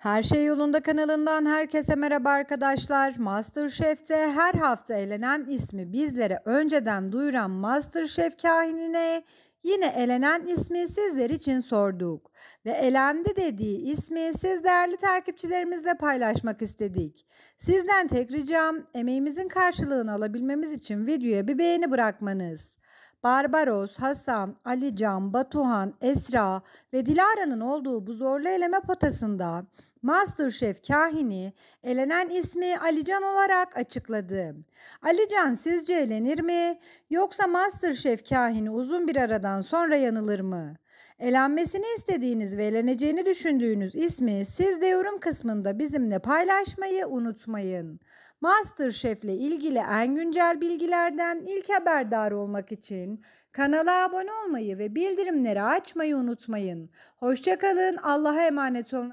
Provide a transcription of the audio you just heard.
Her Şey Yolunda kanalından herkese merhaba arkadaşlar. Masterchef'te her hafta elenen ismi bizlere önceden duyuran Masterchef kahinine yine elenen ismi sizler için sorduk. Ve elendi dediği ismi siz değerli takipçilerimizle paylaşmak istedik. Sizden tek ricam emeğimizin karşılığını alabilmemiz için videoya bir beğeni bırakmanız. Barbaros, Hasan, Alican, Batuhan, Esra ve Dilara'nın olduğu bu zorlu eleme potasında Masterchef kahini elenen ismi Alican olarak açıkladı. Alican sizce elenir mi yoksa Masterchef kahini uzun bir aradan sonra yanılır mı? Elenmesini istediğiniz ve eleneceğini düşündüğünüz ismi siz de yorum kısmında bizimle paylaşmayı unutmayın. Masterchef ile ilgili en güncel bilgilerden ilk haberdar olmak için kanala abone olmayı ve bildirimleri açmayı unutmayın. Hoşçakalın, Allah'a emanet olun.